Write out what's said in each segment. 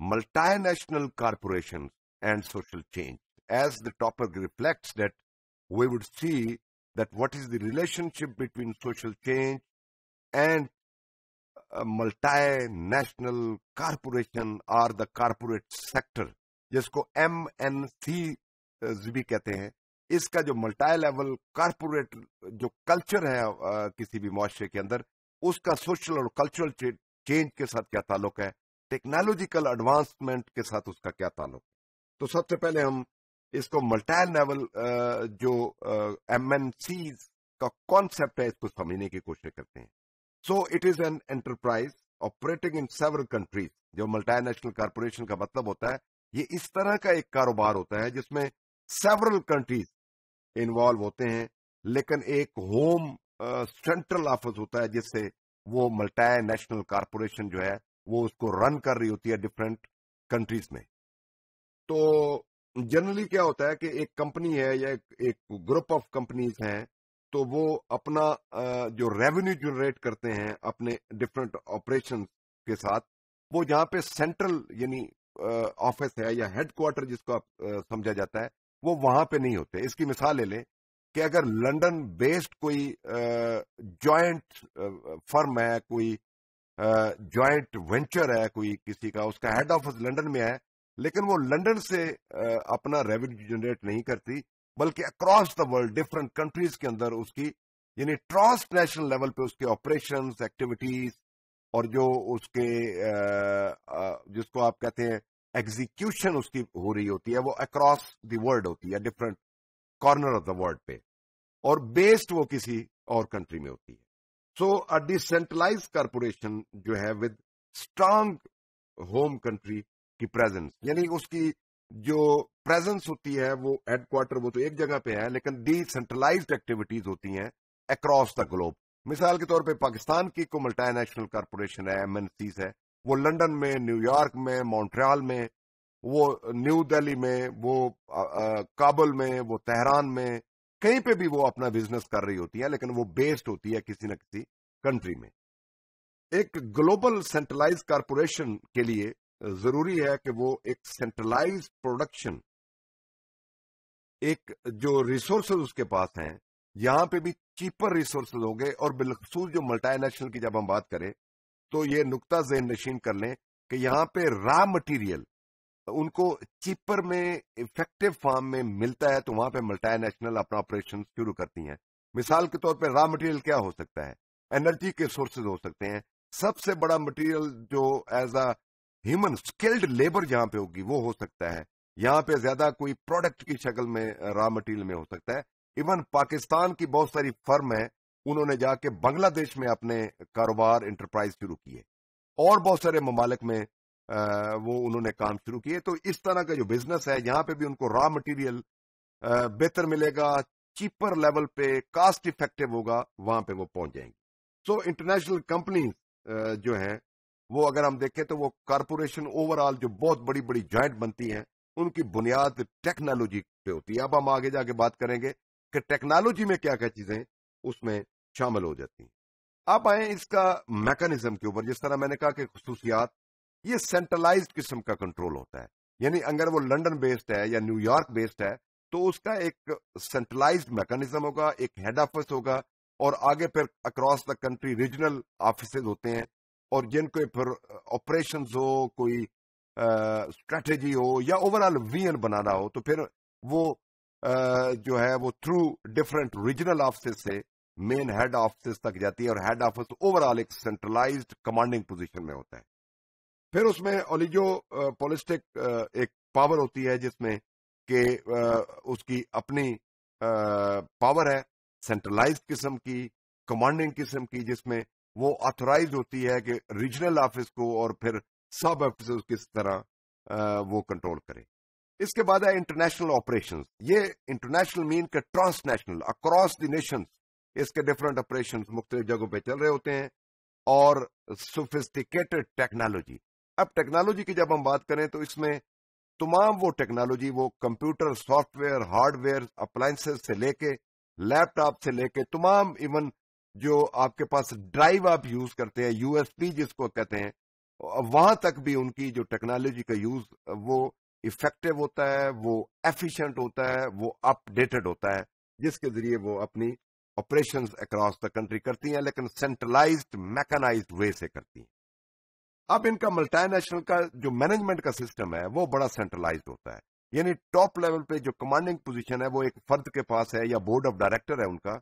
multinational corporations and social change. As the topic reflects that, we would see that what is the relationship between social change and a multinational corporation or the corporate sector, जिसको M N C भी कहते हैं इसका जो multi level corporate जो culture है आ, किसी भी मुआरे के अंदर उसका सोशल और कल्चरल चेंज के साथ क्या ताल्लुक है टेक्नोलॉजिकल एडवांसमेंट के साथ उसका क्या ताल्लुक तो सबसे पहले हम इसको मल्टाइल लेवल जो एम एन का कॉन्सेप्ट है इसको समझने की कोशिश करते हैं so it is an enterprise operating in several countries जो मल्टानेशनल कारपोरेशन का मतलब होता है ये इस तरह का एक कारोबार होता है जिसमें सेवरल कंट्रीज इन्वॉल्व होते हैं लेकिन एक होम सेंट्रल ऑफिस होता है जिससे वो मल्टाई नेशनल कारपोरेशन जो है वो उसको रन कर रही होती है डिफरेंट कंट्रीज में तो जनरली क्या होता है कि एक कंपनी है या एक ग्रुप ऑफ कंपनीज हैं तो वो अपना जो रेवेन्यू जनरेट करते हैं अपने डिफरेंट ऑपरेशन के साथ वो जहाँ पे सेंट्रल यानी ऑफिस है या हेडक्वार्टर जिसको आप समझा जाता है वो वहां पे नहीं होते इसकी मिसाल ले लें कि अगर लंदन बेस्ड कोई जॉइंट फर्म है कोई ज्वाइंट वेंचर है कोई किसी का उसका हेड ऑफिस लंदन में है लेकिन वो लंदन से अपना रेवेन्यू जनरेट नहीं करती बल्कि across the world different countries के अंदर उसकी यानी ट्रांस नेशनल लेवल पे उसके ऑपरेशन एक्टिविटीज और जो उसके जिसको आप कहते हैं एग्जीक्यूशन उसकी हो रही होती है वो अक्रॉस द वर्ल्ड होती है different corner of the world पे और बेस्ड वो किसी और कंट्री में होती है सो अ डिसेंट्रलाइज कारपोरेशन जो है विद स्ट्रांग होम कंट्री की प्रेजेंस यानी उसकी जो प्रेजेंस होती है वो हेडक्वार्टर वो तो एक जगह पे है लेकिन डिसेंट्रलाइज एक्टिविटीज होती हैं अक्रॉस द ग्लोब मिसाल के तौर पे पाकिस्तान की को मल्टानेशनल कारपोरेशन है एमएनसीज है वो लंदन में न्यूयॉर्क में मॉन्ट्रियाल में वो न्यू दिल्ली में वो आ, आ, काबुल में वो तेहरान में कहीं पे भी वो अपना बिजनेस कर रही होती है लेकिन वो बेस्ड होती है किसी न किसी कंट्री में एक ग्लोबल सेंट्रलाइज कारपोरेशन के लिए जरूरी है कि वो एक सेंट्रलाइज प्रोडक्शन एक जो रिसोर्स उसके पास हैं यहां पे भी चीपर रिसोर्स हो गए और बिलखसूस जो मल्टानेशनल की जब हम बात करें तो ये नुकता जेन नशीन कर लें कि यहां पे रॉ मटेरियल उनको चीपर में इफेक्टिव फार्म में मिलता है तो वहां पे मल्टानेशनल अपना ऑपरेशन शुरू करती हैं मिसाल के तौर पे रॉ मटेरियल क्या हो सकता है एनर्जी के सोर्सेज हो सकते हैं सबसे बड़ा मटेरियल जो as a human skilled labour जहां पे होगी वो हो सकता है यहाँ पे ज्यादा कोई प्रोडक्ट की शक्ल में रॉ मटेरियल में हो सकता है इवन पाकिस्तान की बहुत सारी फर्म है उन्होंने जाके बांग्लादेश में अपने कारोबार इंटरप्राइज शुरू किए और बहुत सारे ममालिक में वो उन्होंने काम शुरू किए तो इस तरह का जो बिजनेस है यहाँ पे भी उनको रॉ मटेरियल बेहतर मिलेगा चीपर लेवल पे कास्ट इफेक्टिव होगा वहां पे वो पहुंच जाएंगे सो इंटरनेशनल कंपनी जो है वो अगर हम देखें तो वो कारपोरेशन ओवरऑल जो बहुत बड़ी बड़ी ज्वाइंट बनती हैं उनकी बुनियाद टेक्नोलॉजी पे होती है अब हम आगे जाके बात करेंगे कि टेक्नोलॉजी में क्या क्या चीजें उसमें शामिल हो जाती हैं अब आए इसका मैकेनिज्म के ऊपर जिस तरह मैंने कहा कि खसूसियात ये सेंट्रलाइज किस्म का कंट्रोल होता है यानी अगर वो लंदन बेस्ड है या न्यूयॉर्क बेस्ड है तो उसका एक सेंट्रलाइज मैकेनिज्म होगा एक हेड ऑफिस होगा और आगे फिर across the country regional office होते हैं और जिनको फिर ऑपरेशन uh, हो कोई स्ट्रेटेजी uh, हो या ओवरऑल वीएन बनाना हो तो फिर वो आ, uh, जो है वो थ्रू डिफरेंट रीजनल ऑफिस से मेन हेड ऑफिस तक जाती है और हेड ऑफिस ओवरऑल एक सेंट्रलाइज्ड कमांडिंग पोजीशन में होता है फिर उसमें ओलिजो पोलिस्टिक एक पावर होती है जिसमें कि उसकी अपनी पावर है सेंट्रलाइज किस्म की कमांडिंग किस्म की जिसमें वो ऑथोराइज होती है कि रीजनल ऑफिस को और फिर सब ऑफिस किस तरह वो कंट्रोल करे इसके बाद है इंटरनेशनल ऑपरेशन ये इंटरनेशनल मीन के ट्रांसनेशनल अक्रॉस द नेशन इसके डिफरेंट ऑपरेशन मुख्तलिफ जगहों पर चल रहे होते हैं और सोफिस्टिकेटेड टेक्नोलॉजी अब टेक्नोलॉजी की जब हम बात करें तो इसमें तमाम वो टेक्नोलॉजी वो कंप्यूटर सॉफ्टवेयर हार्डवेयर अप्लायसेस से लेके लैपटॉप से लेके तमाम इवन जो आपके पास ड्राइव आप यूज करते हैं यूएसपी जिसको कहते हैं वहां तक भी उनकी जो टेक्नोलॉजी का यूज वो इफेक्टिव होता है वो एफिशिएंट होता है वो अपडेटेड होता है जिसके जरिए वो अपनी ऑपरेशंस अक्रॉस द कंट्री करती हैं लेकिन सेंट्रलाइज्ड मैकेनाइज्ड वे से करती हैं अब इनका मल्टानेशनल का जो मैनेजमेंट का सिस्टम है वो बड़ा सेंट्रलाइज होता है यानी टॉप लेवल पे जो कमांडिंग पोजीशन है वो एक फर्द के पास है या बोर्ड ऑफ डायरेक्टर है उनका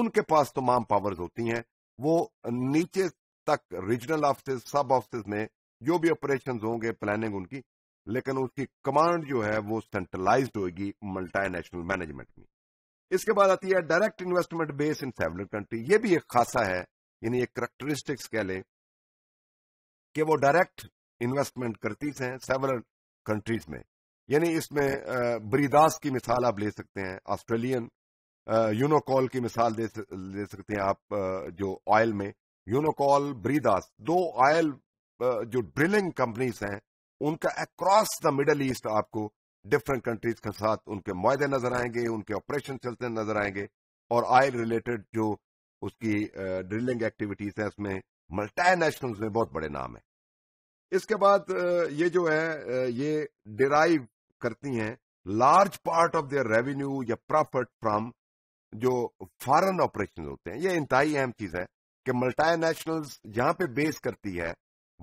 उनके पास तमाम तो पावर्स होती हैं वो नीचे तक रीजनल ऑफिस सब ऑफिस में जो भी ऑपरेशन होंगे प्लानिंग उनकी लेकिन उसकी कमांड जो है वो सेंट्रलाइज होगी मल्टानेशनल मैनेजमेंट में इसके बाद आती है direct investment base in seven country ये भी एक खासा है यानी एक करेक्टरिस्टिक्स कह लें कि वो डायरेक्ट इन्वेस्टमेंट करती हैं सेवरल कंट्रीज में यानी इसमें ब्रिदास की मिसाल आप ले सकते हैं ऑस्ट्रेलियन यूनोकॉल की मिसाल दे, दे सकते हैं आप जो ऑयल में यूनोकॉल ब्रीदास दो ऑयल जो ड्रिलिंग कंपनीज हैं उनका अक्रॉस द मिडल ईस्ट आपको डिफरेंट कंट्रीज के साथ उनके मुहदे नजर आएंगे उनके ऑपरेशन चलते नजर आएंगे और ऑयल रिलेटेड जो उसकी ड्रिलिंग एक्टिविटीज है उसमें मल्टा नेशनल में बहुत बड़े नाम है इसके बाद ये जो है ये डिराइव करती हैं large part of their revenue या प्रॉफिट फ्रॉम जो फॉरेन ऑपरेशन होते हैं ये इंतहाई अहम चीज है कि मल्टानेशनल नेशनल जहां पे बेस करती है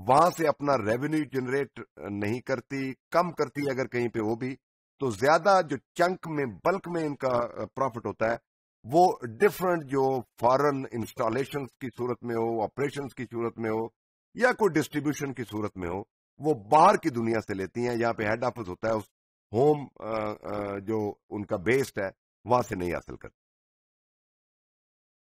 वहां से अपना रेवेन्यू जनरेट नहीं करती कम करती अगर कहीं पे वो भी तो ज्यादा जो चंक में बल्क में इनका प्रॉफिट होता है वो डिफरेंट जो फॉरेन इंस्टॉलेशन की सूरत में हो ऑपरेशन की सूरत में हो या कोई डिस्ट्रीब्यूशन की सूरत में हो वो बाहर की दुनिया से लेती हैं यहाँ पे हेड ऑफिस होता है उस होम जो उनका बेस्ड है वहां से नहीं हासिल करती